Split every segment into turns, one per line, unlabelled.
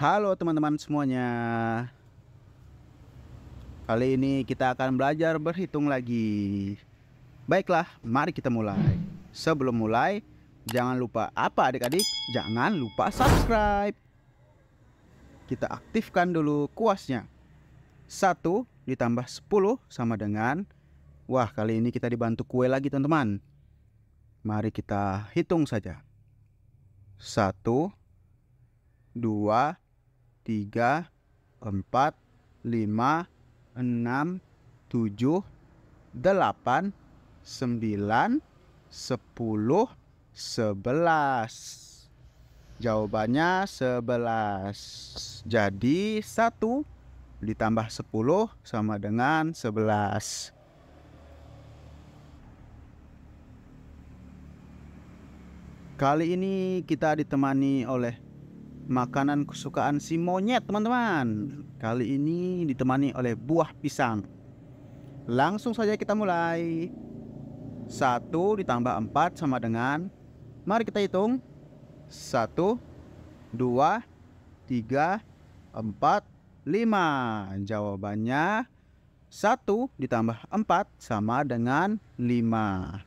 Halo teman-teman semuanya Kali ini kita akan belajar berhitung lagi Baiklah, mari kita mulai Sebelum mulai, jangan lupa apa adik-adik? Jangan lupa subscribe Kita aktifkan dulu kuasnya 1 ditambah 10 sama dengan Wah, kali ini kita dibantu kue lagi teman-teman Mari kita hitung saja 1 2 tiga, empat, lima, enam, tujuh, delapan, sembilan, sepuluh, sebelas. Jawabannya sebelas. Jadi satu ditambah sepuluh sama dengan sebelas. Kali ini kita ditemani oleh makanan kesukaan si monyet teman-teman Kali ini ditemani oleh buah pisang Langsung saja kita mulai 1 ditambah 4 sama dengan Mari kita hitung 1 2 3 4 5 Jawabannya 1 ditambah 4 sama dengan 5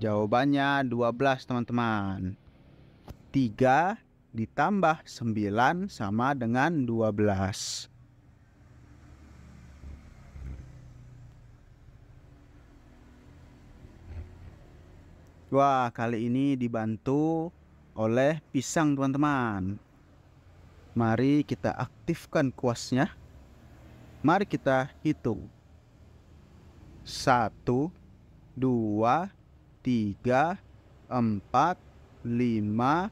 Jawabannya 12 teman-teman 3 ditambah 9 sama dengan 12 Wah kali ini dibantu oleh pisang teman-teman Mari kita aktifkan kuasnya Mari kita hitung 1 2 3 tiga, empat, lima,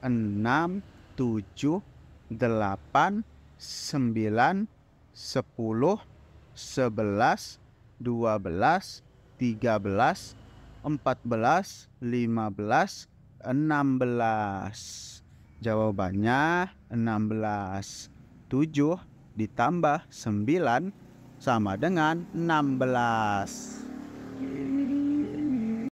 enam, tujuh, delapan, sembilan, sepuluh, sebelas, dua belas, tiga belas, empat Jawabannya 16. belas. ditambah 9 sama dengan 16. belas.